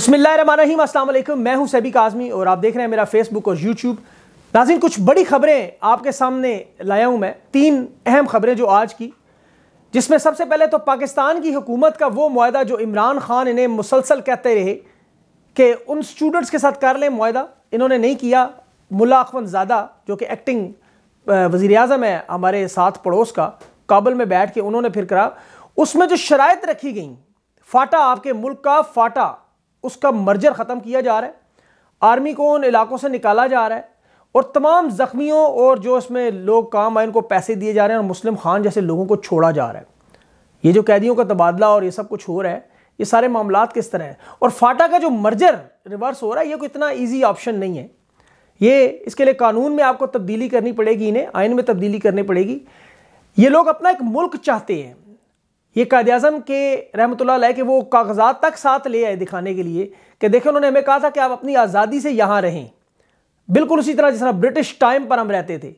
बसमिल्लाम असलम मैं हूं सैबिक आज़मी और आप देख रहे हैं मेरा फेसबुक और यूट्यूब नाजिन कुछ बड़ी खबरें आपके सामने लाया हूं मैं तीन अहम खबरें जो आज की जिसमें सबसे पहले तो पाकिस्तान की हुकूमत का वो माहा जो इमरान खान इन्हें मुसलसल कहते रहे कि उन स्टूडेंट्स के साथ कर लें माहा इन्होंने नहीं किया मुला अखवन ज़ादा जो कि एक्टिंग वज़ी अजम है हमारे साथ पड़ोस का काबुल में बैठ के उन्होंने फिर करा उसमें जो शराइ रखी गई फाटा आपके मुल्क का फाटा उसका मर्जर ख़त्म किया जा रहा है आर्मी को उन इलाकों से निकाला जा रहा है और तमाम ज़ख्मियों और जो इसमें लोग काम आए उनको पैसे दिए जा रहे हैं और मुस्लिम खान जैसे लोगों को छोड़ा जा रहा है ये जो कैदियों का तबादला और ये सब कुछ हो रहा है ये सारे मामला किस तरह हैं और फाटा का जो मर्जर रिवर्स हो रहा है ये कोई इतना ईजी ऑप्शन नहीं है ये इसके लिए कानून में आपको तब्दीली करनी पड़ेगी इन्हें आइन में तब्दीली करनी पड़ेगी ये लोग अपना एक मुल्क चाहते हैं ये कायद अजम के रहमत ला के वो कागजात तक साथ ले आए दिखाने के लिए कि देखें उन्होंने हमें कहा था कि आप अपनी आज़ादी से यहाँ रहें बिल्कुल उसी तरह जिस तरह ब्रिटिश टाइम पर हम रहते थे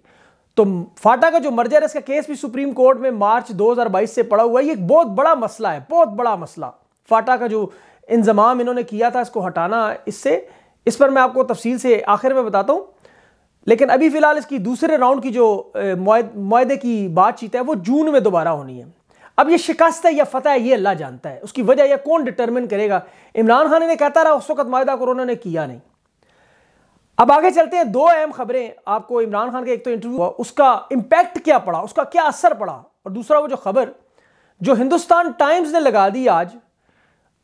तो फाटा का जो मर्जर है इसका केस भी सुप्रीम कोर्ट में मार्च 2022 से पड़ा हुआ है ये एक बहुत बड़ा मसला है बहुत बड़ा मसला फाटा का जो इंजमाम इन्होंने किया था इसको हटाना इससे इस पर मैं आपको तफसील से आखिर में बताता हूँ लेकिन अभी फ़िलहाल इसकी दूसरे राउंड की जो माहे की बातचीत है वो जून में दोबारा होनी है अब ये शिकस्त है या फतह है ये अल्लाह जानता है उसकी वजह यह कौन डिटर्मिन करेगा इमरान खान ने कहता रहा उस वक्त माहा को उन्होंने किया नहीं अब आगे चलते हैं दो अहम खबरें आपको इमरान खान का एक तो इंटरव्यू हुआ उसका इम्पैक्ट क्या पड़ा उसका क्या असर पड़ा और दूसरा वो जो खबर जो हिंदुस्तान टाइम्स ने लगा दी आज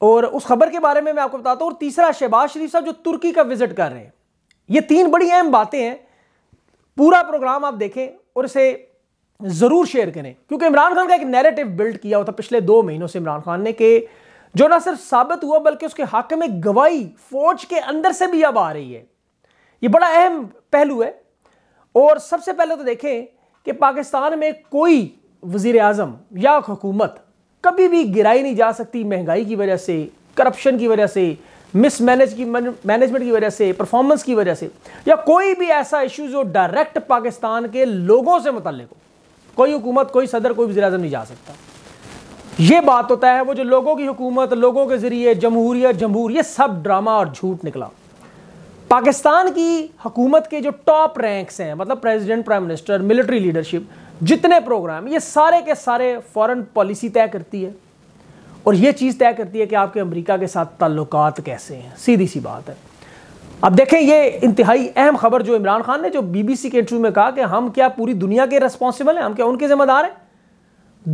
और उस खबर के बारे में मैं आपको बताता हूँ और तीसरा शहबाज शरीफ साहब जो तुर्की का विजिट कर रहे हैं ये तीन बड़ी अहम बातें हैं पूरा प्रोग्राम आप देखें और इसे ज़रूर शेयर करें क्योंकि इमरान खान का एक नैरेटिव बिल्ड किया होता पिछले दो महीनों से इमरान खान ने कि जो ना सिर्फ साबित हुआ बल्कि उसके हक में गवाही फौज के अंदर से भी अब आ रही है ये बड़ा अहम पहलू है और सबसे पहले तो देखें कि पाकिस्तान में कोई वजीर अजम या हुकूमत कभी भी गिराई नहीं जा सकती महंगाई की वजह से करप्शन की वजह से मिसमैनेज की मैनेजमेंट की वजह से परफॉर्मेंस की वजह से या कोई भी ऐसा इशू जो डायरेक्ट पाकिस्तान के लोगों से मुतल हो कोई हुकूमत कोई सदर कोई वजी नहीं जा सकता ये बात होता है वो जो लोगों की हुकूमत लोगों के ज़रिए जमहूरियत जमहूर ये सब ड्रामा और झूठ निकला पाकिस्तान की हुकूमत के जो टॉप रैंक्स हैं मतलब president prime minister military leadership जितने प्रोग्राम ये सारे के सारे फॉरेन पॉलिसी तय करती है और ये चीज़ तय करती है कि आपके अमरीका के साथ ताल्लुकात कैसे हैं सीधी सी बात है अब देखें ये इंतहाई अहम खबर जो इमरान खान ने जो बीबीसी के इंटरव्यू में कहा कि हम क्या पूरी दुनिया के रिस्पॉन्सिबल हैं हम क्या उनके जिम्मेदार हैं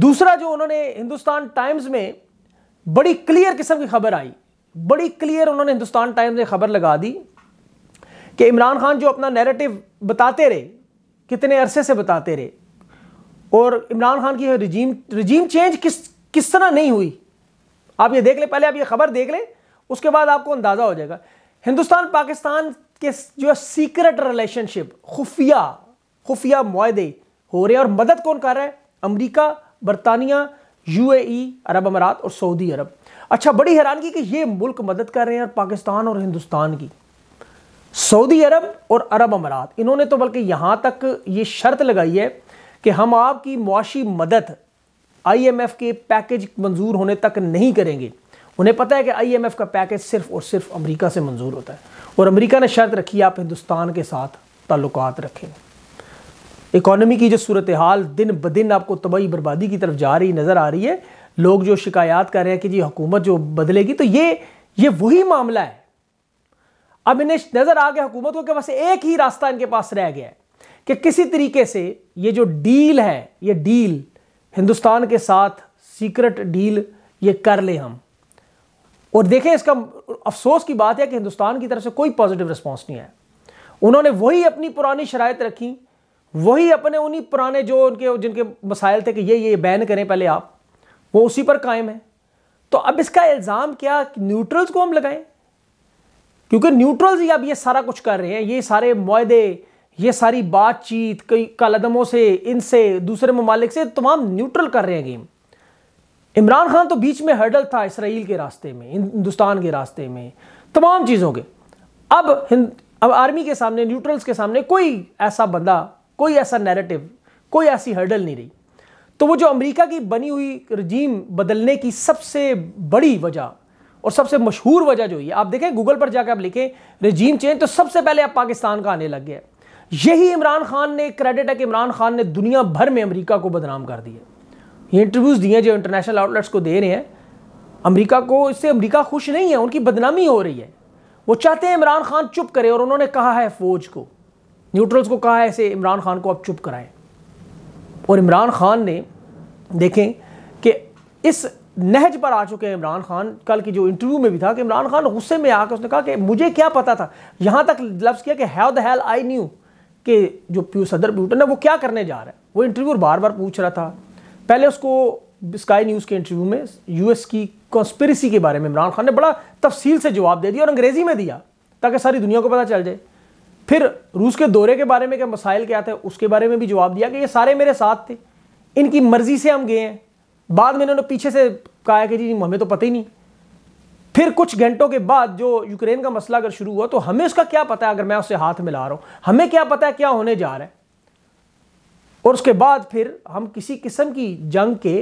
दूसरा जो उन्होंने हिंदुस्तान टाइम्स में बड़ी क्लियर किस्म की खबर आई बड़ी क्लियर उन्होंने हिंदुस्तान टाइम्स ने खबर लगा दी कि इमरान खान जो अपना नैरेटिव बताते रहे कितने अरसे से बताते रहे और इमरान खान की रिजीम रिजीम चेंज किस किस तरह नहीं हुई आप ये देख लें पहले आप ये खबर देख लें उसके बाद आपको अंदाज़ा हो जाएगा हिंदुस्तान पाकिस्तान के जो सीक्रेट रिलेशनशिप खुफिया खुफिया माहदे हो रहे हैं और मदद कौन कर रहा है अमरीका बरतानिया ए अरब अमारात और सऊदी अरब अच्छा बड़ी हैरानगी कि ये मुल्क मदद कर रहे हैं और पाकिस्तान और हिंदुस्तान की सऊदी अरब और अरब अमारात इन्होंने तो बल्कि यहाँ तक ये शर्त लगाई है कि हम आपकी मुआशी मदद आईएमएफ के पैकेज मंजूर होने तक नहीं करेंगे उन्हें पता है कि आईएमएफ का पैकेज सिर्फ और सिर्फ अमेरिका से मंजूर होता है और अमेरिका ने शर्त रखी आप हिंदुस्तान के साथ ताल्लुक रखें इकॉनमी की जो सूरत हाल दिन ब दिन आपको तबाही बर्बादी की तरफ जा रही नज़र आ रही है लोग जो शिकायत कर रहे हैं कि जी हुकूमत जो बदलेगी तो ये ये वही मामला है अब इन्हें नज़र आ गया हुकूमत को कि बस एक ही रास्ता इनके पास रह गया है कि किसी तरीके से ये जो डील है ये डील हिंदुस्तान के साथ सीक्रेट डील ये कर ले हम और देखें इसका अफसोस की बात है कि हिंदुस्तान की तरफ से कोई पॉजिटिव रिस्पॉन्स नहीं आया उन्होंने वही अपनी पुरानी शरात रखी वही अपने उन्हीं पुराने जो उनके जिनके मसाइल थे कि ये ये बैन करें पहले आप वो उसी पर कायम है तो अब इसका इल्ज़ाम क्या न्यूट्रल्स को हम लगाएं क्योंकि न्यूट्रल्स ही अब ये सारा कुछ कर रहे हैं ये सारे माहदे ये सारी बातचीत कई कलदमों से इनसे दूसरे ममालिक से तमाम न्यूट्रल कर रहे हैं गेम इमरान खान तो बीच में हर्डल था इसराइल के रास्ते में हिंदुस्तान के रास्ते में तमाम चीज़ों के अब अब आर्मी के सामने न्यूट्रल्स के सामने कोई ऐसा बंदा कोई ऐसा नैरेटिव कोई ऐसी हर्डल नहीं रही तो वो जो अमेरिका की बनी हुई रजीम बदलने की सबसे बड़ी वजह और सबसे मशहूर वजह जो है आप देखें गूगल पर जाकर आप लिखें रजीम चेंज तो सबसे पहले आप पाकिस्तान का आने लग गया यही इमरान खान ने क्रेडिट है कि इमरान खान ने दुनिया भर में अमरीका को बदनाम कर दिया ये इंटरव्यूज़ दिए जो इंटरनेशनल आउटलेट्स को दे रहे हैं अमेरिका को इससे अमेरिका खुश नहीं है उनकी बदनामी हो रही है वो चाहते हैं इमरान खान चुप करे और उन्होंने कहा है फौज को न्यूट्रल्स को कहा है ऐसे इमरान खान को आप चुप कराएं और इमरान खान ने देखें कि इस नहज पर आ चुके हैं इमरान खान कल की जो इंटरव्यू में भी था कि इमरान खान गुस्से में आकर उसने कहा कि मुझे क्या पता था यहाँ तक लफ्ज़ किया कि have the hell I knew कि जो प्यू सदर ब्यूटन है वो क्या करने जा रहा है वो इंटरव्यू बार बार पूछ रहा था पहले उसको स्काई न्यूज़ के इंटरव्यू में यूएस की कॉन्स्पेरिसी के बारे में इमरान खान ने बड़ा तफसील से जवाब दे दिया और अंग्रेज़ी में दिया ताकि सारी दुनिया को पता चल जाए फिर रूस के दौरे के बारे में क्या मसाइल क्या थे उसके बारे में भी जवाब दिया कि ये सारे मेरे साथ थे इनकी मर्ज़ी से हम गए हैं बाद में इन्होंने पीछे से कहा कि जी हमें तो पता ही नहीं फिर कुछ घंटों के बाद जो यूक्रेन का मसला अगर शुरू हुआ तो हमें उसका क्या पता है अगर मैं उससे हाथ मिला रहा हूँ हमें क्या पता है क्या होने जा रहा है और उसके बाद फिर हम किसी किस्म की जंग के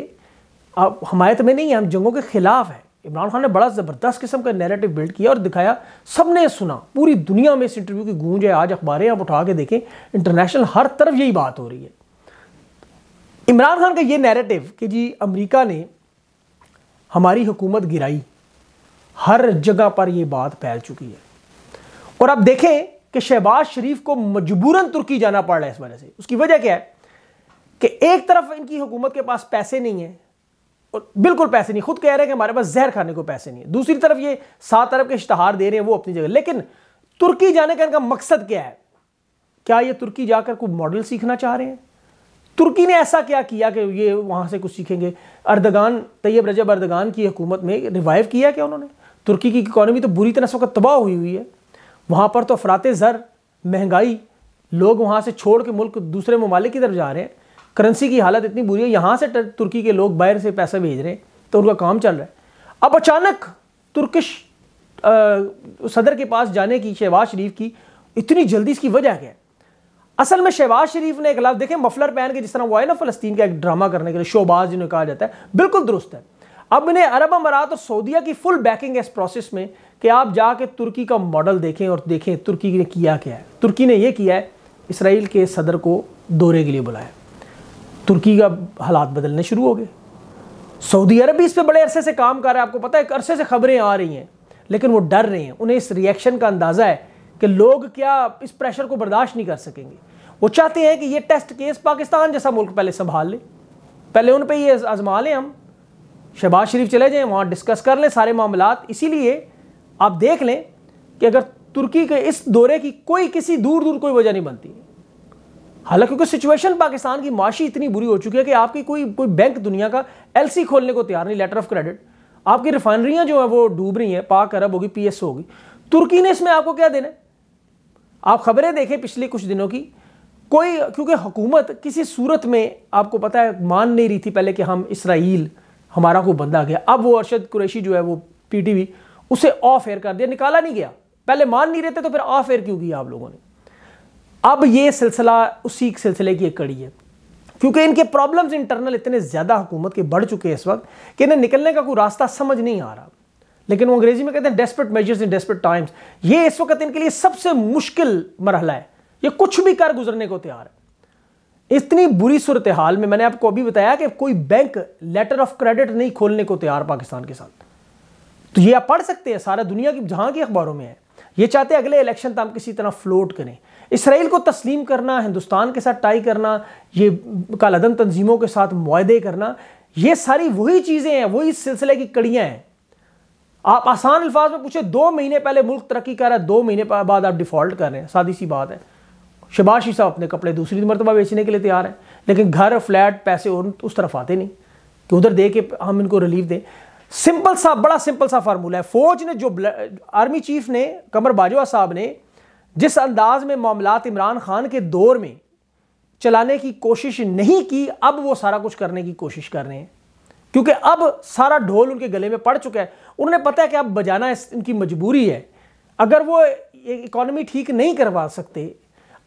अब हमायत में नहीं है हम जंगों के ख़िलाफ़ हैं इमरान खान ने बड़ा ज़बरदस्त किस्म का नैरेटिव बिल्ड किया और दिखाया सब ने सुना पूरी दुनिया में इस इंटरव्यू की गूंज है आज अखबारें आप उठा के देखें इंटरनेशनल हर तरफ यही बात हो रही है इमरान खान का ये नैरेटिव कि जी अमरीका ने हमारी हुकूमत गिराई हर जगह पर यह बात फैल चुकी है और अब देखें कि शहबाज शरीफ को मजबूरन तुर्की जाना पड़ रहा है इस वजह से उसकी वजह क्या है कि एक तरफ इनकी हुकूमत के पास पैसे नहीं है और बिल्कुल पैसे नहीं खुद कह रहे हैं कि हमारे पास जहर खाने को पैसे नहीं है दूसरी तरफ ये सात अरब के इश्तहार दे रहे हैं वो अपनी जगह लेकिन तुर्की जाने का इनका मकसद क्या है क्या ये तुर्की जाकर कोई मॉडल सीखना चाह रहे हैं तुर्की ने ऐसा क्या किया कि ये वहाँ से कुछ सीखेंगे अर्दगान तैयब रजब अर्दगान की हुकूमत में रिवाइव किया क्या उन्होंने तुर्की की इकानमी तो बुरी तरह से वक्त तबाह हुई हुई है वहाँ पर तो अफरात ज़र महंगाई लोग वहाँ से छोड़ के मुल्क दूसरे ममालिक की तरफ जा रहे हैं करेंसी की हालत इतनी बुरी है यहाँ से तुर्की के लोग बाहर से पैसा भेज रहे हैं तो उनका काम चल रहा है अब अचानक तुर्किश सदर के पास जाने की शहबाज शरीफ की इतनी जल्दी इसकी वजह क्या है असल में शहबाज शरीफ ने एक लाभ देखें मफलर पहन के जिस तरह वो आए ना फलस्तीन का एक ड्रामा करने के लिए शोबाज जिन्हें कहा जाता है बिल्कुल दुरुस्त है अब इन्हें अरब अमारात और सऊदिया की फुल बैकिंग है इस प्रोसेस में कि आप जाके तुर्की का मॉडल देखें और देखें तुर्की ने किया क्या है तुर्की ने यह किया है इसराइल के सदर को दौरे के लिए बुलाया तुर्की का हालात बदलने शुरू हो गए सऊदी अरब भी इस पर बड़े अरसे से काम कर रहा है आपको पता है एक अरसे से खबरें आ रही हैं लेकिन वो डर रहे हैं उन्हें इस रिएक्शन का अंदाज़ा है कि लोग क्या इस प्रेशर को बर्दाश्त नहीं कर सकेंगे वो चाहते हैं कि ये टेस्ट केस पाकिस्तान जैसा मुल्क पहले संभाल लें पहले उन पर ये आजमा लें हम शहबाज शरीफ चले जाएँ वहाँ डिस्कस कर लें सारे मामला इसीलिए आप देख लें कि अगर तुर्की के इस दौरे की कोई किसी दूर दूर कोई वजह नहीं बनती हालांकि क्योंकि सिचुएशन पाकिस्तान की माशी इतनी बुरी हो चुकी है कि आपकी कोई कोई बैंक दुनिया का एलसी खोलने को तैयार नहीं लेटर ऑफ क्रेडिट आपकी रिफाइनरियां जो है वो डूब रही हैं पाक अरब होगी पी होगी तुर्की ने इसमें आपको क्या देना है आप खबरें देखें पिछले कुछ दिनों की कोई क्योंकि हुकूमत किसी सूरत में आपको पता है मान नहीं रही थी पहले कि हम इसराइल हमारा को बंदा गया अब वो अरशद कुरैशी जो है वो पीटीवी उसे ऑफ एयर कर दिया निकाला नहीं गया पहले मान नहीं रहे थे तो फिर ऑफ एयर क्यों किया आप लोगों ने अब ये सिलसिला उसी सिलसिले की एक कड़ी है क्योंकि इनके प्रॉब्लम्स इंटरनल इतने ज़्यादा हुकूमत के बढ़ चुके हैं इस वक्त कि इन्हें निकलने का कोई रास्ता समझ नहीं आ रहा लेकिन वो अंग्रेजी में कहते हैं desperate measures in desperate times ये इस वक्त इनके लिए सबसे मुश्किल मरहला है ये कुछ भी कर गुजरने को तैयार है इतनी बुरी सूरत हाल में मैंने आपको अभी बताया कि कोई बैंक लेटर ऑफ क्रेडिट नहीं खोलने को तैयार पाकिस्तान के साथ तो ये आप पढ़ सकते हैं सारा दुनिया की जहां के अखबारों में है ये चाहते हैं अगले इलेक्शन तो हम किसी तरह फ्लोट करें इसराइल को तस्लीम करना हिंदुस्तान के साथ टाई करना ये कालादन तंजीमों के साथ माहदे करना ये सारी वही चीज़ें हैं वही सिलसिले की कड़ियाँ हैं आप आसान अल्फाज में पूछे दो महीने पहले मुल्क तरक्की कर रहा है दो महीने बाद आप डिफ़ॉल्ट कर रहे हैं सादी सी बात है शबाशी साहब अपने कपड़े दूसरी मरतबा बेचने के लिए तैयार हैं लेकिन घर फ्लैट पैसे और उस तरफ आते नहीं कि उधर दे के हम इनको रिलीफ दें सिंपल सा बड़ा सिंपल सा फार्मूला है फौज ने जो आर्मी चीफ ने कमर बाजवा साहब ने जिस अंदाज में मामला इमरान खान के दौर में चलाने की कोशिश नहीं की अब वो सारा कुछ करने की कोशिश कर रहे हैं क्योंकि अब सारा ढोल उनके गले में पड़ चुका है उन्होंने पता है कि अब बजाना इनकी मजबूरी है अगर वो इकॉनमी ठीक नहीं करवा सकते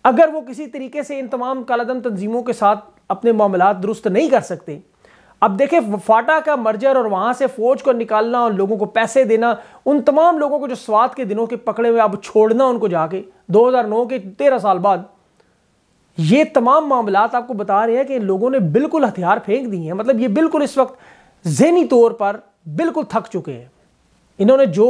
अगर वो किसी तरीके से इन तमाम कलादम तंजीमों के साथ अपने मामला दुरुस्त नहीं कर सकते अब देखिए फाटा का मर्जर और वहां से फौज को निकालना और लोगों को पैसे देना उन तमाम लोगों को जो स्वाद के दिनों के पकड़े हुए अब छोड़ना उनको जाके 2009 के तेरह साल बाद ये तमाम मामला आपको बता रहे हैं कि लोगों ने बिल्कुल हथियार फेंक दिए हैं मतलब ये बिल्कुल इस वक्त जहनी तौर पर बिल्कुल थक चुके हैं इन्होंने जो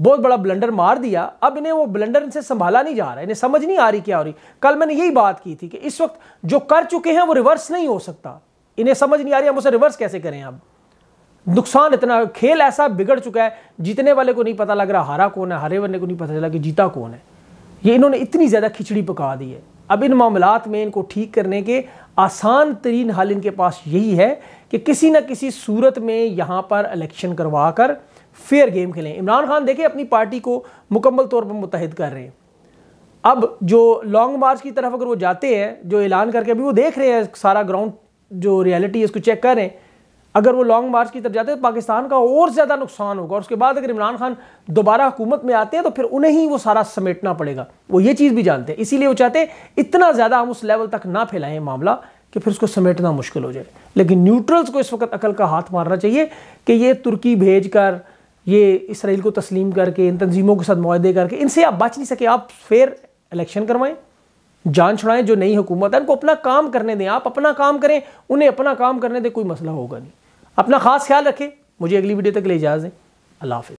बहुत बड़ा ब्लंडर मार दिया अब इन्हें वो ब्लंडर इनसे संभाला नहीं जा रहा है इन्हें समझ नहीं आ रही क्या हो रही कल मैंने यही बात की थी कि इस वक्त जो कर चुके हैं वो रिवर्स नहीं हो सकता इन्हें समझ नहीं आ रही हम उसे रिवर्स कैसे करें अब नुकसान इतना खेल ऐसा बिगड़ चुका है जीतने वाले को नहीं पता लग रहा हारा कौन है हारे वाले को नहीं पता चला कि जीता कौन है ये इन्होंने इतनी ज़्यादा खिचड़ी पका दी है अब इन मामला में इनको ठीक करने के आसान तरीन हल इनके पास यही है कि किसी न किसी सूरत में यहाँ पर इलेक्शन करवा कर फेयर गेम खेलें इमरान खान देखें अपनी पार्टी को मुकम्मल तौर पर मुतहद कर रहे हैं अब जो लॉन्ग मार्च की तरफ अगर वो जाते हैं जो ऐलान करके अभी वो देख रहे हैं सारा ग्राउंड जो रियलिटी है इसको चेक करें अगर वो लॉन्ग मार्च की तरफ जाते हैं तो पाकिस्तान का और ज़्यादा नुकसान होगा और उसके बाद अगर इमरान खान दोबारा हुकूमत में आते हैं तो फिर उन्हें ही वो सारा समेटना पड़ेगा वो ये चीज़ भी जानते हैं इसीलिए वो चाहते हैं इतना ज़्यादा हम उस लेवल तक ना फैलाएं मामला कि फिर उसको समेटना मुश्किल हो जाए लेकिन न्यूट्रल्स को इस वक्त अकल का हाथ मारना चाहिए कि ये तुर्की भेज कर ये इसराइल को तस्लीम करके इन तंजीमों के साथ माहदे करके इनसे आप बच नहीं सके आप फेयर इलेक्शन करवाएं जान छुड़ाएं जो नई हुकूमत है उनको अपना काम करने दें आप अपना काम करें उन्हें अपना काम करने दें कोई मसला होगा नहीं अपना खास ख्याल रखें मुझे अगली वीडियो तक ले इजाज़ दें अल्लाह हाफि